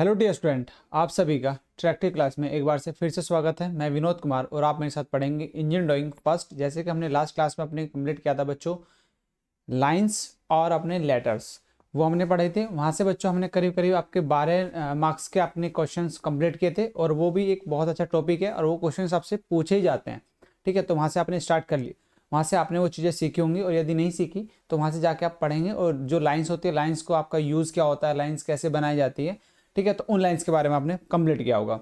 hello dear student आप सभी का ट्रैक्टिव क्लास में एक बार से फिर से स्वागत है मैं विनोद कुमार और आप मेरे साथ पढ़ेंगे इंजन ड्राइंग फर्स्ट जैसे कि हमने लास्ट क्लास में अपने कंप्लीट किया था बच्चों लाइंस और अपने लेटर्स वो हमने पढ़े थे वहाँ से बच्चों हमने करीब करीब आपके बारह मार्क्स के अपने क्वेश्चन कम्प्लीट किए थे और वो भी एक बहुत अच्छा टॉपिक है और वो क्वेश्चन आपसे पूछे ही जाते हैं ठीक है तो वहाँ से आपने स्टार्ट कर लिया वहाँ से आपने वो चीज़ें सीखी होंगी और यदि नहीं सीखी तो वहाँ से जाके आप पढ़ेंगे और जो लाइन्स होती है लाइन्स को आपका यूज़ क्या होता है लाइन्स कैसे बनाई जाती है ठीक है तो उन लाइन्स के बारे में आपने कंप्लीट किया होगा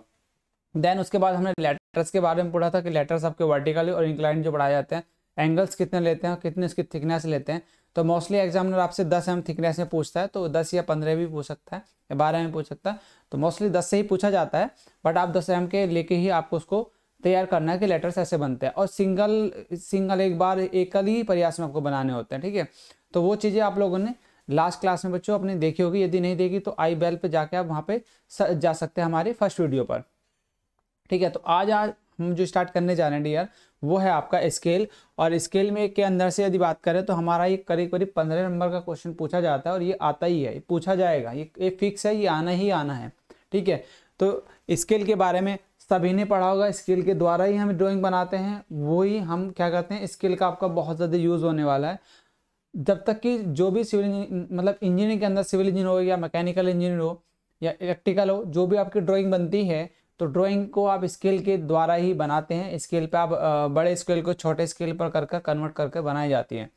देन उसके बाद हमने लेटर्स के बारे में पढ़ा था कि लेटर्स आपके वर्टिकली और इंक्लाइन जो बढ़ाए जाते हैं एंगल्स कितने लेते हैं कितने इसकी थिकनेस लेते हैं तो मोस्टली एग्जामिनर आपसे 10 एम थिकनेस में पूछता है तो 10 या 15 भी पूछ सकता है या 12 में पूछ सकता है तो मोस्टली 10 से ही पूछा जाता है बट आप 10 एम के लेके ही आपको उसको तैयार करना है कि लेटर्स ऐसे बनते हैं और सिंगल सिंगल एक बार एकल ही प्रयास में आपको बनाने होते हैं ठीक है तो वो चीज़ें आप लोगों ने लास्ट क्लास में बच्चों अपने देखी होगी यदि नहीं देगी तो आई बेल पे जाके आप वहाँ पे जा सकते हैं हमारे फर्स्ट वीडियो पर ठीक है तो आज आज हम जो स्टार्ट करने जा रहे हैं डीयर वो है आपका स्केल और स्केल में के अंदर से यदि बात करें तो हमारा ये करीब करीब पंद्रह नंबर का क्वेश्चन पूछा जाता है और ये आता ही है पूछा जाएगा ये ये फिक्स है ये आना ही आना है ठीक है तो स्केल के बारे में सभी ने पढ़ा होगा स्केल के द्वारा ही हम ड्राइंग बनाते हैं वही हम क्या करते हैं स्केल का आपका बहुत ज़्यादा यूज़ होने वाला है जब तक कि जो भी सिविल मतलब इंजीनियरिंग के अंदर सिविल इंजीनियर हो या मैकेनिकल इंजीनियर हो या इलेक्ट्रिकल हो जो भी आपकी ड्राइंग बनती है तो ड्राइंग को आप स्केल के द्वारा ही बनाते हैं स्केल पे आप बड़े स्केल को छोटे स्केल पर करके कन्वर्ट करके बनाई जाती है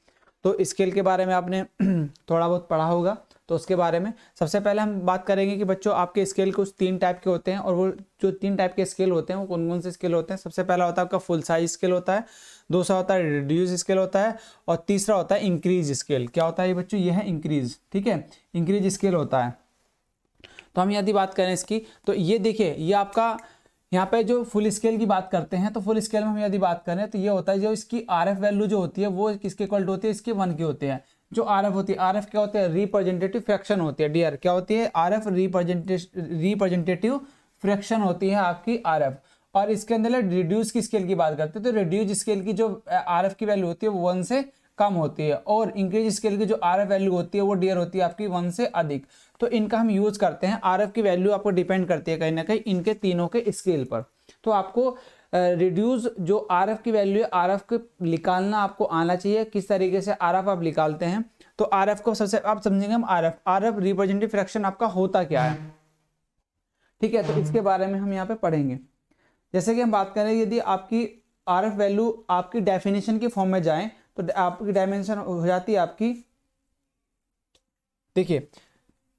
तो स्केल के बारे में आपने थोड़ा बहुत पढ़ा होगा तो उसके बारे में सबसे पहले हम बात करेंगे कि बच्चों आपके स्केल कुछ तीन टाइप के होते हैं और वो जो तीन टाइप के स्केल होते हैं वो कौन कौन से स्केल होते हैं सबसे पहला होता है आपका फुल साइज स्केल होता है दूसरा होता है रिड्यूस स्केल होता है और तीसरा होता है इंक्रीज स्केल क्या होता है ये बच्चों ये है इंक्रीज ठीक है इंक्रीज स्केल होता है तो हम यदि बात करें इसकी तो ये देखिए ये आपका यहाँ पे जो फुल स्केल की बात करते हैं तो फुल स्केल में हम यदि बात करें तो ये होता है जो इसकी आर एफ वैल्यू जो होती है वो किसके इक्वल होती है इसके वन की होते हैं जो आर एफ होती है आर एफ क्या होती है रिप्रेजेंटेटिव फ्रैक्शन होती है डीआर क्या होती है आर एफ रिप्रेजेंटेटिव फ्रैक्शन होती है आपकी आर एफ और इसके अंदर रिड्यूस की स्केल की बात करते हैं तो रिड्यूस स्केल की जो आर एफ की वैल्यू होती है वो वन से कम होती है और इंक्रीज स्केल की जो आर एफ वैल्यू होती है वो डियर होती है आपकी वन से अधिक तो इनका हम यूज करते हैं आर एफ की वैल्यू आपको डिपेंड करती है कहीं ना कहीं इनके तीनों के स्केल पर तो आपको रिड्यूस जो आर की वैल्यू है आर के निकालना आपको आना चाहिए किस तरीके से आर आप निकालते हैं तो आर को सबसे आप समझेंगे हम R F R F representative fraction आपका होता क्या है ठीक है तो इसके बारे में हम यहाँ पे पढ़ेंगे जैसे कि हम बात करें यदि आपकी आर एफ वैल्यू आपकी डेफिनेशन के फॉर्म में जाए तो आपकी डायमेंशन हो जाती है आपकी देखिए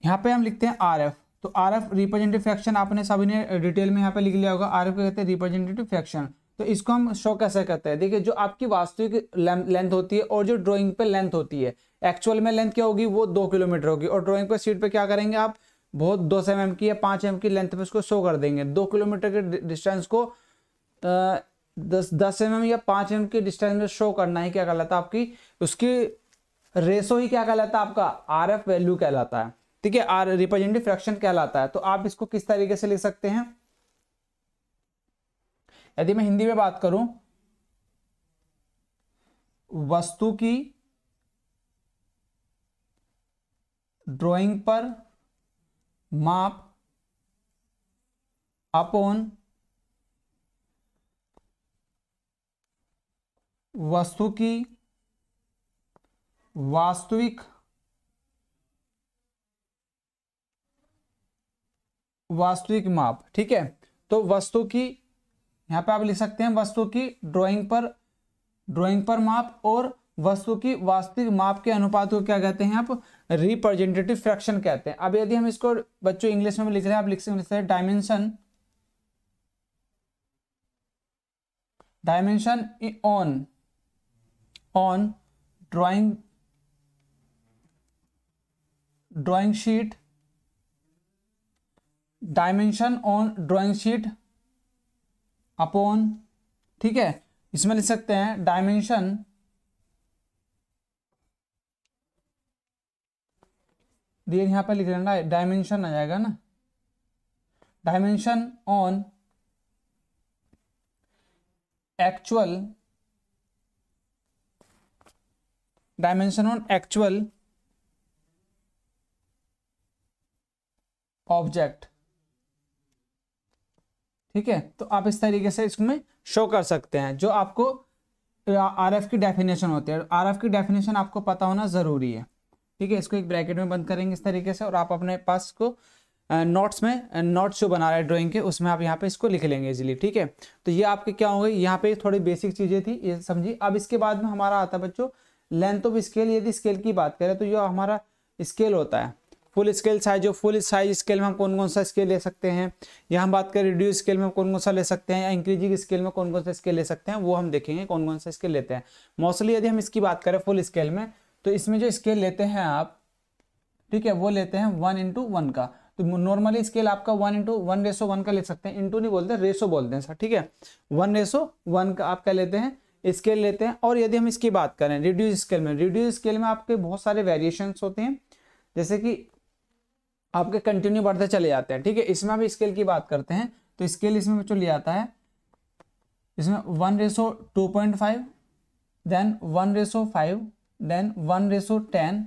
यहाँ पे हम लिखते हैं आर एफ तो आर एफ रिप्रेजेंटेटिव फ्रैक्शन आपने सभी ने डिटेल में यहाँ पे लिख लिया होगा आर एफ कहते हैं रिप्रेजेंटेटिव फ्रैक्शन तो इसको हम शो कैसे करते हैं देखिए जो आपकी वास्तविक लेंथ होती है और जो ड्राइंग पे लेंथ होती है एक्चुअल में लेंथ क्या होगी वो दो किलोमीटर होगी और ड्राइंग पे सीट पे क्या करेंगे आप बहुत दो एम एम की या पाँच एम की लेंथ पे उसको शो कर देंगे दो किलोमीटर के डिस्टेंस को दस दस एम एम या पाँच एम के डिस्टेंस में शो करना ही क्या कहलाता है आपकी उसकी रेसो ही क्या कहलाता है आपका आर एफ वैल्यू कहलाता है ठीक है आर रिप्रेजेंटेटिव फ्रैक्शन कहलाता है तो आप इसको किस तरीके से लिख सकते हैं यदि मैं हिंदी में बात करूं वस्तु की ड्राइंग पर माप अपॉन वस्तु की वास्तविक वास्तविक माप ठीक है तो वस्तु की यहां पे आप लिख सकते हैं वस्तु की ड्राइंग पर ड्राइंग पर माप और वस्तु की वास्तविक माप के अनुपात को क्या कहते हैं आप रिप्रेजेंटेटिव फ्रैक्शन कहते हैं अब यदि हम इसको बच्चों इंग्लिश में लिख रहे हैं आप लिख सकते हैं dimension dimension on on drawing drawing sheet dimension on drawing sheet upon ठीक है इसमें लिख सकते हैं डायमेंशन दिए यहां पर लिख ना डायमेंशन आ जाएगा ना dimension on actual dimension on actual object ठीक है तो आप इस तरीके से इसमें शो कर सकते हैं जो आपको आर एफ की डेफिनेशन होती है आर एफ की डेफिनेशन आपको पता होना ज़रूरी है ठीक है इसको एक ब्रैकेट में बंद करेंगे इस तरीके से और आप अपने पास को नोट्स में नोट्स जो बना रहे हैं ड्राइंग के उसमें आप यहाँ पे इसको लिख लेंगे इजीली ठीक है तो ये आपके क्या होंगे यहाँ पे थोड़ी बेसिक चीज़ें थी ये समझिए अब इसके बाद में हमारा आता है बच्चों लेंथ ऑफ स्केल यदि स्केल की बात करें तो ये हमारा स्केल होता है फुल स्केल साइज जो फुल साइज स्केल में हम कौन कौन सा स्केल ले सकते हैं या हम बात करें रिड्यूस स्केल में कौन कौन सा ले सकते हैं या इंक्रीजिंग स्केल में कौन कौन सा स्केल ले सकते हैं वो हम देखेंगे कौन कौन सा स्केल लेते हैं मोस्टली यदि हम इसकी बात करें फुल स्केल में तो इसमें जो स्केल लेते हैं आप ठीक है वो लेते हैं वन इंटू वन का तो नॉर्मली स्केल आपका one into one ratio one का ले सकते हैं इंटू नहीं बोलते रेसो बोलते हैं सर ठीक है वन रेसो वन का आप क्या लेते हैं स्केल लेते हैं और यदि हम इसकी बात करें रिड्यूस स्केल में रिड्यूस स्केल में आपके बहुत सारे वेरिएशन होते हैं जैसे कि आपके कंटिन्यू बढ़ते चले जाते हैं ठीक है इसमें अभी स्केल की बात करते हैं तो स्केल इसमें बच्चों लिया आता है इसमें one ratio two point five then one ratio five then one ratio ten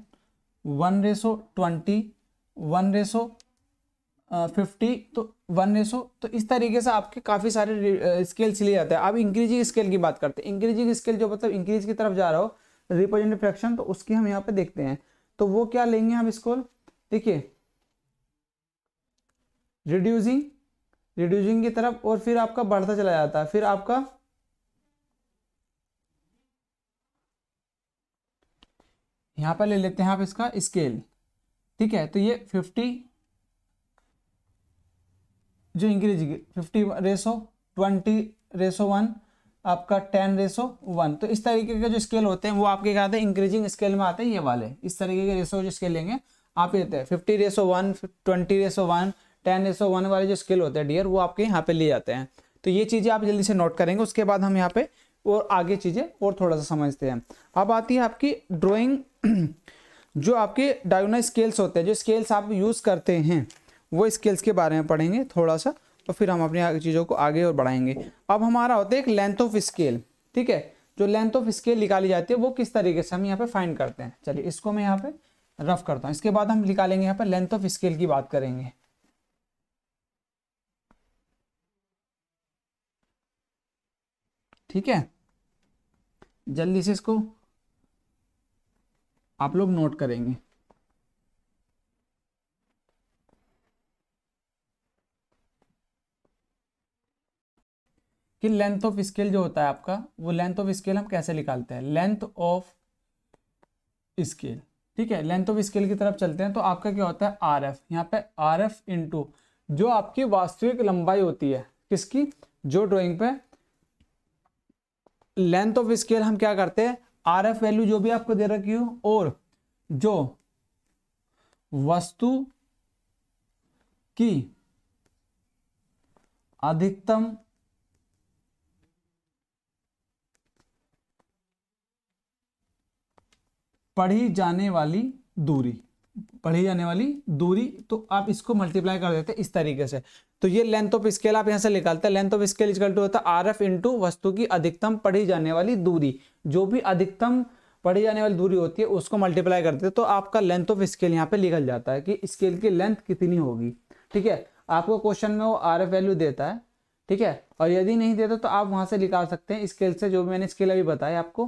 one ratio twenty one ratio fifty तो वन रेसो तो इस तरीके से आपके काफ़ी सारे स्केल्स uh, लिए जाते हैं अब इंक्रीजिंग स्केल की बात करते हैं इंक्रीजिंग स्केल जो मतलब इंक्रीज की तरफ जा रहा हो रिप्रेजेंट फ्रैक्शन तो उसकी हम यहाँ पे देखते हैं तो वो क्या लेंगे हम इसको देखिए रिड्यूसिंग रिड्यूसिंग की तरफ और फिर आपका बढ़ता चला जाता है फिर आपका यहां पर ले लेते हैं आप इसका स्केल ठीक है तो ये फिफ्टी जो increase fifty ratio twenty ratio one आपका टेन रेसो वन तो इस तरीके के जो स्केल होते हैं वो आपके क्या आते हैं इंक्रीजिंग स्केल में आते हैं ये वाले इस तरीके के रेसो जो स्केल लेंगे आप लेते हैं fifty ratio one twenty ratio one ten एसओ वन वाले जो स्केल होते हैं डियर वो आपके यहाँ पे ले जाते हैं तो ये चीज़ें आप जल्दी से नोट करेंगे उसके बाद हम यहाँ पे और आगे चीज़ें और थोड़ा सा समझते हैं अब आती है आपकी ड्राइंग जो आपके डायोना स्केल्स होते हैं जो स्केल्स आप यूज़ करते हैं वो स्केल्स के बारे में पढ़ेंगे थोड़ा सा और फिर हम अपनी चीज़ों को आगे और बढ़ाएंगे अब हमारा होता है एक लेंथ ऑफ स्केल ठीक है जो लेंथ ऑफ स्केल निकाली जाती है वो किस तरीके से हम यहाँ पे फाइंड करते हैं चलिए इसको मैं यहाँ पे रफ करता हूँ इसके बाद हम निकालेंगे यहाँ पर लेंथ ऑफ स्केल की बात करेंगे ठीक है जल्दी से इसको आप लोग नोट करेंगे कि लेंथ ऑफ स्केल जो होता है आपका वो लेंथ ऑफ स्केल हम कैसे निकालते हैं लेंथ ऑफ स्केल ठीक है लेंथ ऑफ स्केल की तरफ चलते हैं तो आपका क्या होता है आर एफ यहाँ पे आर एफ इंटू जो आपकी वास्तविक लंबाई होती है किसकी जो ड्राइंग पे लेंथ ऑफ स्केल हम क्या करते हैं आर एफ वैल्यू जो भी आपको दे रखी हो और जो वस्तु की अधिकतम पढ़ी जाने वाली दूरी पढ़ी जाने वाली दूरी तो आप इसको मल्टीप्लाई कर देते हैं इस तरीके से तो ये लेंथ ऑफ स्केल आप यहाँ से निकालते हैं length of scale equal to होता है आर एफ इंटू वस्तु की अधिकतम पढ़ी जाने वाली दूरी जो भी अधिकतम पढ़ी जाने वाली दूरी होती है उसको मल्टीप्लाई करते हैं तो आपका लेंथ ऑफ स्केल यहाँ पे निकल जाता है कि स्केल की लेंथ कितनी होगी ठीक है आपको क्वेश्चन में वो आर एफ वैल्यू देता है ठीक है और यदि नहीं देता तो आप वहाँ से निकाल सकते हैं स्केल से जो मैंने स्केल अभी बताया आपको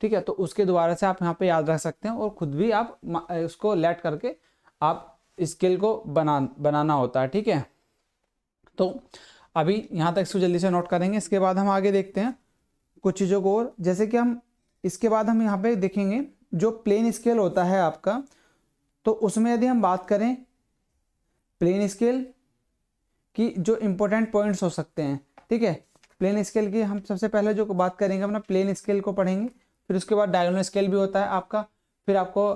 ठीक है तो उसके द्वारा से आप यहाँ पे याद रख सकते हैं और खुद भी आप उसको लेट करके आप स्केल को बना बनाना होता है ठीक है तो अभी यहाँ तक इसको जल्दी से नोट करेंगे इसके बाद हम आगे देखते हैं कुछ चीज़ों को और जैसे कि हम इसके बाद हम यहाँ पे देखेंगे जो प्लेन स्केल होता है आपका तो उसमें यदि हम बात करें प्लेन स्केल की जो इम्पोर्टेंट पॉइंट्स हो सकते हैं ठीक है प्लेन स्केल की हम सबसे पहले जो बात करेंगे अपना प्लेन स्केल को पढ़ेंगे फिर उसके बाद डायगोनल स्केल भी होता है आपका फिर आपको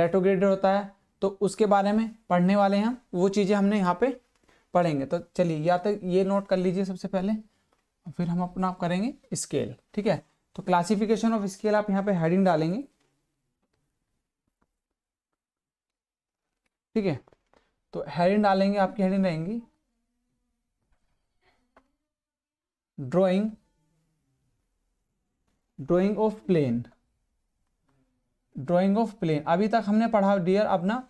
रेटोग्रेडर होता है तो उसके बारे में पढ़ने वाले हैं वो चीज़ें हमने यहाँ पर पढ़ेंगे तो चलिए या तो ये नोट कर लीजिए सबसे पहले फिर हम अपना करेंगे स्केल ठीक है तो क्लासिफिकेशन ऑफ स्केल आप यहाँ पे हेडिंग डालेंगे ठीक है तो हेडिंग डालेंगे आपकी हेडिंग रहेंगी drawing drawing of plane drawing of plane अभी तक हमने पढ़ा डियर अपना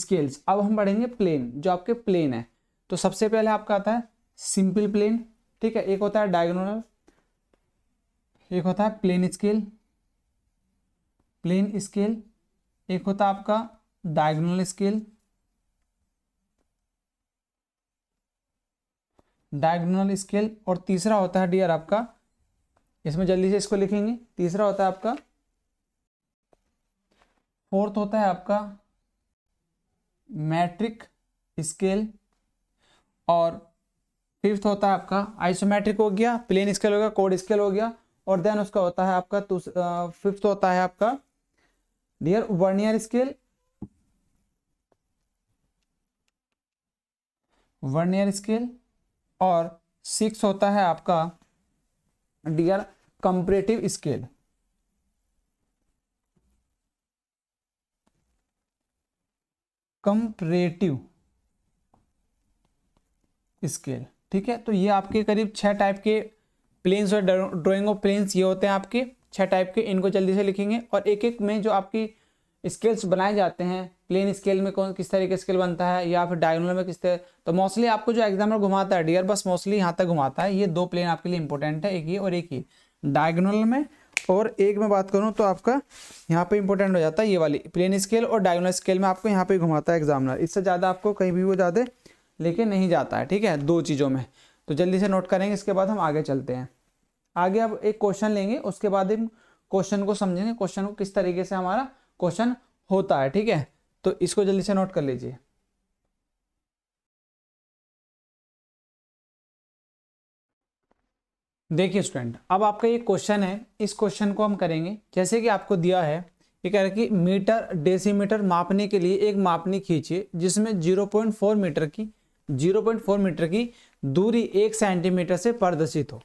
स्केल्स अब हम पढ़ेंगे प्लेन जो आपके प्लेन है तो सबसे पहले आपका आता है सिंपल प्लेन ठीक है एक होता है डायगोनल एक होता है प्लेन स्केल प्लेन स्केल एक होता है आपका डायगोनल स्केल डायगोनल स्केल और तीसरा होता है डियर आपका इसमें जल्दी से इसको लिखेंगे तीसरा होता है आपका फोर्थ होता है आपका मैट्रिक स्केल और फिफ्थ होता है आपका आइसोमेट्रिक हो गया प्लेन स्केल हो गया कोड स्केल हो गया और देन उसका होता है आपका फिफ्थ तो, होता है आपका dear vernier scale vernier scale और सिक्स होता है आपका dear comparative scale comparative scale ठीक है तो ये आपके करीब छः टाइप के प्लेन्स और ड्राइंग ऑफ प्लेन्स ये होते हैं आपके छः टाइप के इनको जल्दी से लिखेंगे और एक एक में जो आपकी स्केल्स बनाए जाते हैं प्लेन स्केल में कौन किस तरह स्केल बनता है या फिर डायगोनल में किस तरह तो मोस्टली आपको जो एग्जामिनर घुमाता है डियर बस मोस्टली यहाँ तक घुमाता है ये दो प्लेन आपके लिए इंपॉर्टेंट है एक ये और एक ये डायगोनल में और एक में बात करूँ तो आपका यहाँ पे इंपॉर्टेंट हो जाता है ये वाली प्लेन स्केल और डायगोनल स्केल में आपको यहाँ पे घुमाता है एग्जामिनर इससे ज़्यादा आपको कहीं भी वो ज़्यादा लेके नहीं जाता है ठीक है दो चीज़ों में तो जल्दी से नोट करेंगे इसके बाद हम आगे चलते हैं आगे अब एक क्वेश्चन लेंगे उसके बाद हम क्वेश्चन को समझेंगे क्वेश्चन को किस तरीके से हमारा क्वेश्चन होता है ठीक है तो इसको जल्दी से नोट कर लीजिए देखिए स्टूडेंट अब आपका ये क्वेश्चन है इस क्वेश्चन को हम करेंगे जैसे कि आपको दिया है ये कह रहा है कि मीटर डेसीमीटर मापने के लिए एक मापनी खींचिए जिसमें 0.4 मीटर की 0.4 मीटर की दूरी एक सेंटीमीटर से प्रदर्शित हो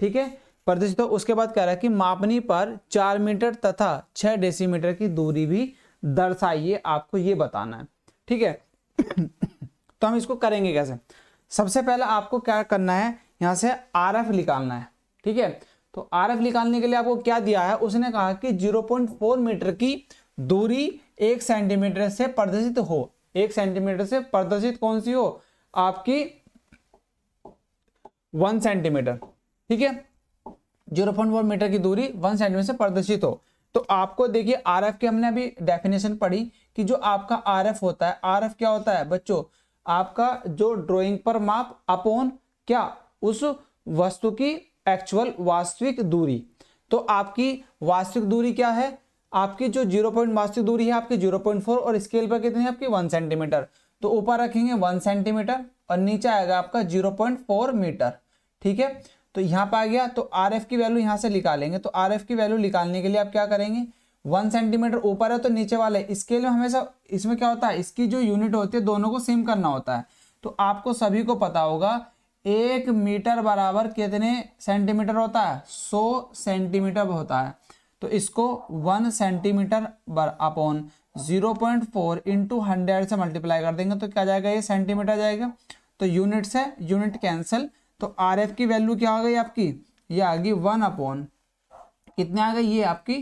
ठीक है प्रदर्शित हो उसके बाद कह रहा है कि मापनी पर चार मीटर तथा छह डेसीमीटर की दूरी भी दर्शाइए आपको ये बताना है ठीक है तो हम इसको करेंगे कैसे सबसे पहले आपको क्या करना है यहां से आर एफ निकालना है ठीक है तो आर एफ निकालने के लिए आपको क्या दिया है उसने कहा कि फोर मीटर की दूरी एक सेंटीमीटर से प्रदर्शित हो एक सेंटीमीटर से प्रदर्शित कौन सी हो आपकी वन सेंटीमीटर ठीक है जीरो पॉइंट वन मीटर की दूरी वन सेंटीमीटर से प्रदर्शित हो तो आपको देखिए आर एफ की हमने अभी डेफिनेशन पढ़ी कि जो आपका आर एफ होता है आर एफ क्या होता है बच्चों आपका जो ड्रॉइंग पर माप अपोन क्या उस वस्तु की एक्चुअल वास्तविक दूरी तो आपकी वास्तविक दूरी क्या है आपकी जो जीरो पॉइंट वास्तविक दूरी है आपकी जीरो पॉइंट फोर और स्केल पर कितनी है आपकी वन सेंटीमीटर तो ऊपर रखेंगे वन सेंटीमीटर और नीचे आएगा आपका जीरो पॉइंट फोर मीटर ठीक है तो यहाँ पर आ गया तो आर एफ की वैल्यू यहाँ से निकालेंगे तो आर एफ की वैल्यू निकालने के लिए आप क्या करेंगे वन सेंटीमीटर ऊपर है तो नीचे वाले स्केल में हमेशा इसमें क्या होता है इसकी जो यूनिट होती है दोनों को सेम करना होता है तो आपको सभी को पता होगा एक मीटर बराबर कितने सेंटीमीटर होता है सौ सेंटीमीटर होता है तो इसको one centimetre upon zero point four into hundred से मल्टीप्लाई कर देंगे तो क्या जाएगा ये सेंटीमीटर जाएगा तो यूनिट से यूनिट कैंसिल तो आर एफ की वैल्यू क्या आ गई आपकी ये आ गई वन अपॉन कितने आ गए ये आपकी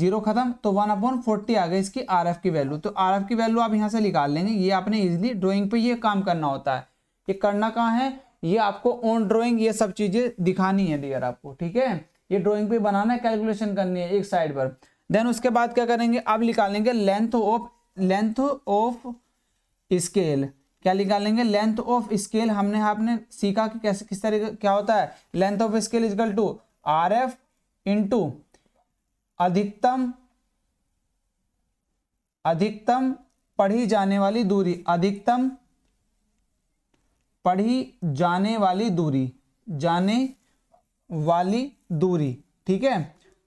जीरो खत्म तो वन अपॉन फोर्टी आ गई इसकी आर एफ की वैल्यू तो आर एफ की वैल्यू आप यहाँ से निकाल लेंगे ये आपने इजिली ड्रॉइंग पे ये काम करना होता है ये करना कहाँ है ये आपको ऑन ड्रॉइंग ये सब चीज़ें दिखानी है डियर आपको ठीक है ये ड्रॉइंग पे बनाना है कैलकुलेशन करनी है एक साइड पर देन उसके बाद क्या करेंगे अब निकालेंगे length of length of scale क्या निकालेंगे लेंथ ऑफ स्केल हमने आपने सीखा कि कैसे किस तरीके क्या होता है length of scale equal to R F into अधिकतम अधिकतम पढ़ी जाने वाली दूरी अधिकतम पढ़ी जाने वाली दूरी जाने वाली दूरी ठीक है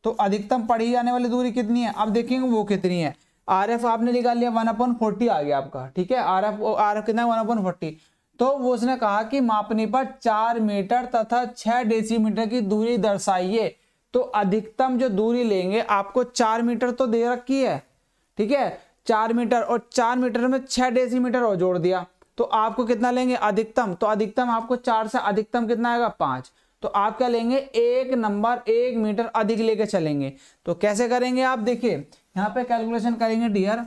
तो अधिकतम पढ़ी जाने वाली दूरी कितनी है अब देखेंगे वो कितनी है आर एफ आपने निकाल लिया वन अपॉन फोर्टी आ गया आपका ठीक है आर एफ आर एफ कितना वन अपॉन फोर्टी तो वो उसने कहा कि मापनी पर चार मीटर तथा छह डेसीमीटर की दूरी दर्शाइए तो अधिकतम जो दूरी लेंगे आपको चार मीटर तो दे रखी है ठीक है चार मीटर और चार मीटर में छह डेसीमीटर और जोड़ दिया तो आपको कितना लेंगे अधिकतम तो अधिकतम आपको चार से अधिकतम कितना आएगा पांच तो आप क्या लेंगे एक नंबर एक मीटर अधिक लेके चलेंगे तो कैसे करेंगे आप देखिए यहाँ पे कैलकुलेशन करेंगे डियर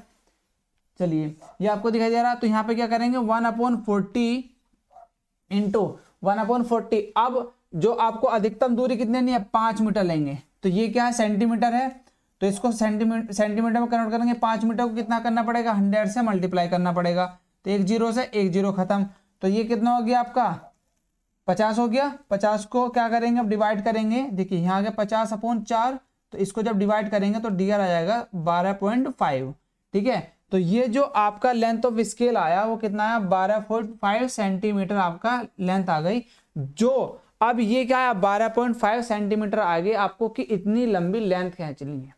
चलिए ये आपको दिखाई दे रहा है तो यहाँ पे क्या करेंगे one upon forty into one upon forty अब जो आपको अधिकतम दूरी कितनी नहीं है पांच मीटर लेंगे तो ये क्या है सेंटीमीटर है तो इसको सेंटीमीटर सेंटीमीटर में कन्वर्ट करेंगे पांच मीटर को कितना करना पड़ेगा हंड्रेड से मल्टीप्लाई करना पड़ेगा तो एक जीरो से एक जीरो खत्म तो ये कितना हो गया आपका पचास हो गया पचास को क्या करेंगे अब डिवाइड करेंगे देखिए यहाँ गया पचास अपॉन चार तो इसको जब डिवाइड करेंगे तो डी आ जाएगा बारह पॉइंट फाइव ठीक है तो ये जो आपका लेंथ ऑफ स्केल आया वो कितना आया बारह पॉइंट फाइव सेंटीमीटर आपका लेंथ आ गई जो अब ये क्या है बारह पॉइंट फाइव सेंटीमीटर आ गई आपको कि इतनी लंबी लेंथ खींचनी है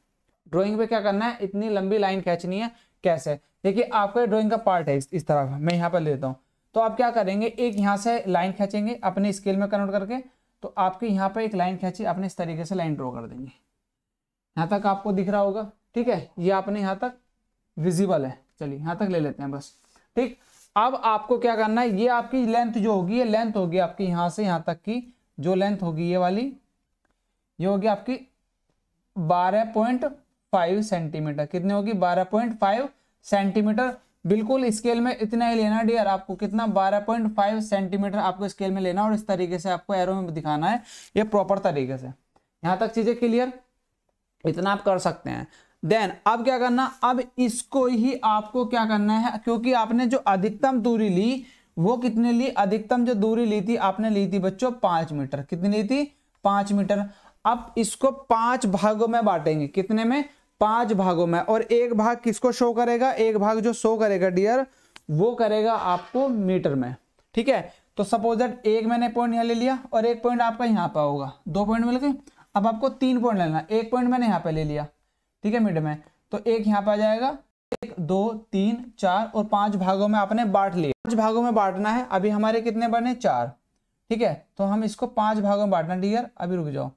ड्रॉइंग पे क्या करना है इतनी लंबी लाइन खींचनी है कैसे देखिए आपका ड्रॉइंग का पार्ट है इस, इस तरह का मैं यहाँ पर लेता हूँ तो आप क्या करेंगे एक यहाँ से लाइन खींचेंगे अपने स्केल में कन्वर्ट करके तो आपके यहाँ पर एक लाइन खींची अपने इस तरीके से लाइन ड्रॉ कर देंगे यहाँ तक आपको दिख रहा होगा ठीक है ये आपने यहाँ तक विजिबल है चलिए यहाँ तक ले लेते हैं बस ठीक अब आपको क्या करना है ये आपकी लेंथ जो होगी ये लेंथ होगी आपकी यहाँ से यहाँ तक की जो लेंथ होगी ये वाली ये होगी आपकी 12.5 सेंटीमीटर कितनी होगी 12.5 सेंटीमीटर बिल्कुल स्केल में इतना ही लेना डियर आपको कितना 12.5 सेंटीमीटर आपको स्केल में लेना और इस तरीके से आपको एरो में दिखाना है ये प्रॉपर तरीके से यहां तक चीज़ें क्लियर इतना आप कर सकते हैं देन अब क्या करना अब इसको ही आपको क्या करना है क्योंकि आपने जो अधिकतम दूरी ली वो कितने ली अधिकतम जो दूरी ली थी आपने ली थी बच्चों पांच मीटर कितनी ली थी पांच मीटर अब इसको पांच भागों में बांटेंगे कितने में पांच भागों में और एक भाग किसको शो करेगा एक भाग जो शो करेगा डियर वो करेगा आपको मीटर में ठीक है तो सपोज दैट एक मैंने पॉइंट यहाँ ले लिया और एक पॉइंट आपका यहाँ पर होगा दो पॉइंट मिल गए अब आपको तीन पॉइंट लेना एक पॉइंट मैंने यहाँ पर ले लिया ठीक है मीटर में तो एक यहाँ पर आ जाएगा एक दो तीन चार और पांच भागों में आपने बांट लिया पांच भागों में बांटना है अभी हमारे कितने बने चार ठीक है तो हम इसको पांच भागों में बांटना डियर अभी रुक जाओ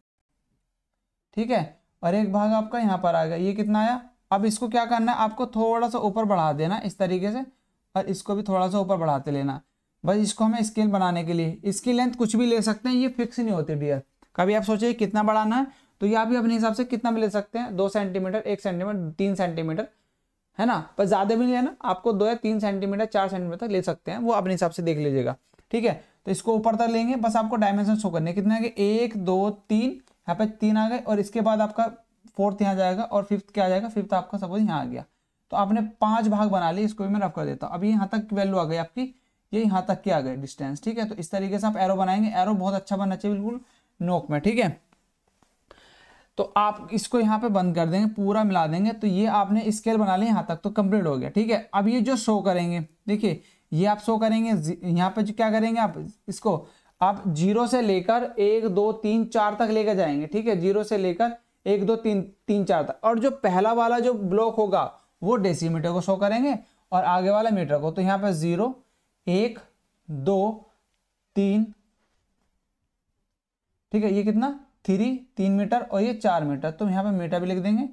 ठीक है और एक भाग आपका यहाँ पर आ गया ये कितना आया अब इसको क्या करना है आपको थोड़ा सा ऊपर बढ़ा देना इस तरीके से और इसको भी थोड़ा सा ऊपर बढ़ाते लेना बस इसको हमें स्केल बनाने के लिए इसकी लेंथ कुछ भी ले सकते हैं ये फिक्स नहीं होती डियर कभी आप सोचिए कितना बढ़ाना है तो ये आप भी अपने हिसाब से कितना भी ले सकते हैं दो सेंटीमीटर एक सेंटीमीटर तीन सेंटीमीटर है ना पर ज़्यादा भी नहीं लेना आपको दो या तीन सेंटीमीटर चार सेंटीमीटर तक ले सकते हैं वो अपने हिसाब से देख लीजिएगा ठीक है तो इसको ऊपर तक लेंगे बस आपको डायमेंशन शो करने कितना है कि एक दो तीन यहाँ पे तीन आ गए और इसके बाद आपका फोर्थ यहाँ जाएगा और फिफ्थ क्या आ जाएगा फिफ्थ आपका सपोज यहाँ आ गया तो आपने पांच भाग बना लिए इसको भी मैं रफ कर देता हूँ अभी यहाँ तक वैल्यू आ गई आपकी ये यहाँ तक की आ गई डिस्टेंस ठीक है तो इस तरीके से आप एरो बनाएंगे एरो बहुत अच्छा बनना चाहिए बिल्कुल नोक में ठीक है तो आप इसको यहाँ पे बंद कर देंगे पूरा मिला देंगे तो ये आपने स्केल बना लिया यहाँ तक तो कंप्लीट हो गया ठीक है अब ये जो शो करेंगे देखिए ये आप शो करेंगे यहाँ पे क्या करेंगे आप इसको आप जीरो से लेकर एक दो तीन चार तक लेकर जाएंगे ठीक है जीरो से लेकर एक दो तीन तीन चार तक और जो पहला वाला जो ब्लॉक होगा वो डेसीमीटर को शो करेंगे और आगे वाला मीटर को तो यहाँ पर जीरो एक दो तीन ठीक है ये कितना थ्री तीन मीटर और ये चार मीटर तो यहाँ पर मीटर भी लिख देंगे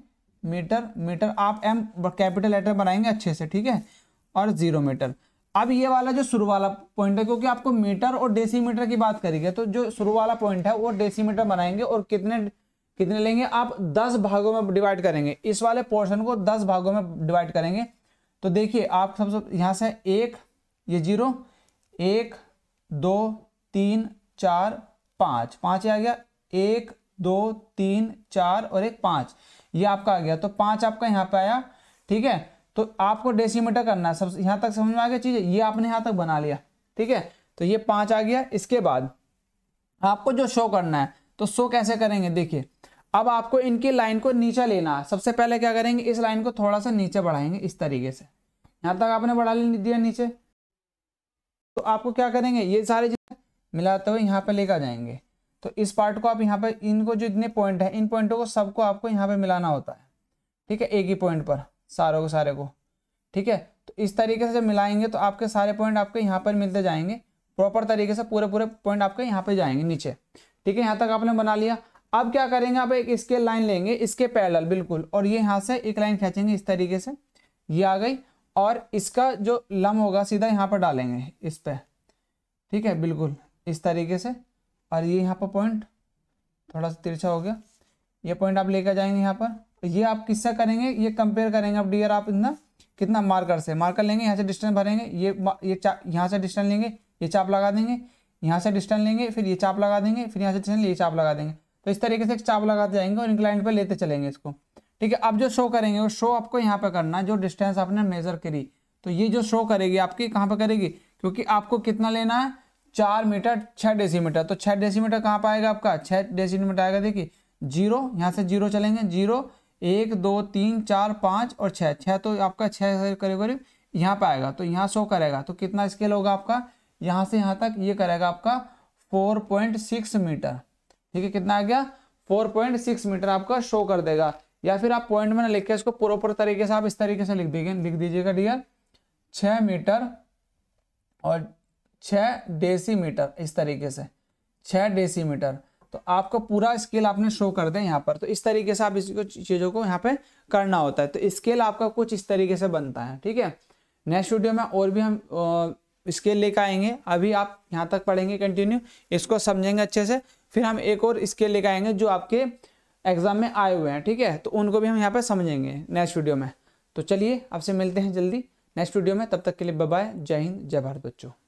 मीटर मीटर आप एम कैपिटल लेटर बनाएंगे अच्छे से ठीक है और जीरो मीटर अब ये वाला जो शुरू वाला पॉइंट है क्योंकि आपको मीटर और डेसीमीटर की बात करी तो जो शुरू वाला पॉइंट है वो डेसीमीटर बनाएंगे और कितने कितने लेंगे आप दस भागों में डिवाइड करेंगे इस वाले पोर्शन को दस भागों में डिवाइड करेंगे तो देखिए आप सबसे यहाँ से एक ये जीरो एक दो तीन चार पाँच पाँच आ गया एक दो तीन चार और एक पाँच ये आपका आ गया तो पाँच आपका यहाँ पे आया ठीक है तो आपको डेसीमीटर करना है सब यहाँ तक समझ में आ गया चीज़ ये आपने यहाँ तक बना लिया ठीक है तो ये पांच आ गया इसके बाद आपको जो शो करना है तो शो कैसे करेंगे देखिए अब आपको इनकी लाइन को नीचे लेना है सबसे पहले क्या करेंगे इस लाइन को थोड़ा सा नीचे बढ़ाएंगे इस तरीके से यहाँ तक आपने बढ़ा दिया नीचे तो आपको क्या करेंगे ये सारे मिलाते तो हुए यहाँ पर लेकर जाएंगे तो इस पार्ट को आप यहाँ पर इनको जो इतने पॉइंट है इन पॉइंटों को सबको आपको यहाँ पर मिलाना होता है ठीक है एक ही पॉइंट पर सारों को सारे को ठीक है तो इस तरीके से जब मिलाएंगे तो आपके सारे पॉइंट आपके यहाँ पर मिलते जाएंगे प्रॉपर तरीके से पूरे पूरे पॉइंट आपके यहाँ पर जाएंगे नीचे ठीक है यहाँ तक आपने बना लिया अब क्या करेंगे आप एक स्केल लाइन लेंगे इसके पैरल बिल्कुल और ये यहाँ से एक लाइन खींचेंगे इस तरीके से ये आ गई और इसका जो लम होगा सीधा यहाँ पर डालेंगे इस पर ठीक है बिल्कुल इस तरीके से और ये यहाँ पर पॉइंट थोड़ा सा तिरछा हो गया ये पॉइंट आप लेकर जाएंगे यहाँ पर तो ये आप किससे करेंगे ये कंपेयर करेंगे अब डियर आप इतना कितना मार्कर से मार्कर लेंगे यहाँ से डिस्टेंस भरेंगे ये ये यहाँ से डिस्टेंस लेंगे ये चाप लगा देंगे यहाँ से डिस्टेंस लेंगे फिर ये चाप लगा देंगे फिर यहाँ से डिस्टेंस ये चाप लगा देंगे तो इस तरीके से चाप लगाते जाएंगे और इंक्लाइंट पर लेते चलेंगे इसको ठीक है अब जो शो करेंगे वो शो आपको यहाँ पर करना है जो डिस्टेंस आपने मेजर करी तो ये जो शो करेगी आपकी कहाँ पर करेगी क्योंकि आपको कितना लेना है चार मीटर छः डेसीमीटर तो छः डेसीमीटर कहाँ पर आएगा आपका छः डेसीमीटर आएगा देखिए जीरो यहाँ से जीरो चलेंगे जीरो एक दो तीन चार पाँच और छः छः तो आपका छः करीब करीब यहाँ पे आएगा तो यहाँ शो करेगा तो कितना स्केल होगा आपका यहाँ से यहाँ तक ये करेगा आपका फोर पॉइंट सिक्स मीटर ठीक है कितना आ गया फोर पॉइंट सिक्स मीटर आपका शो कर देगा या फिर आप पॉइंट में ना लिख के इसको प्रॉपर तरीके से आप इस तरीके से लिख दीजिए लिख दीजिएगा डियर छ मीटर और छ डेसीमीटर इस तरीके से छ डेसीमीटर तो आपका पूरा स्केल आपने शो कर दें यहाँ पर तो इस तरीके से आप इसको चीज़ों को यहाँ पे करना होता है तो स्केल आपका कुछ इस तरीके से बनता है ठीक है नेक्स्ट वीडियो में और भी हम स्केल लेकर आएंगे अभी आप यहाँ तक पढ़ेंगे कंटिन्यू इसको समझेंगे अच्छे से फिर हम एक और स्केल लेकर आएंगे जो आपके एग्जाम में आए हुए हैं ठीक है तो उनको भी हम यहाँ पर समझेंगे नेक्स्ट वीडियो में तो चलिए आपसे मिलते हैं जल्दी नेक्स्ट वीडियो में तब तक के लिए बाय जय हिंद जय भारत बच्चों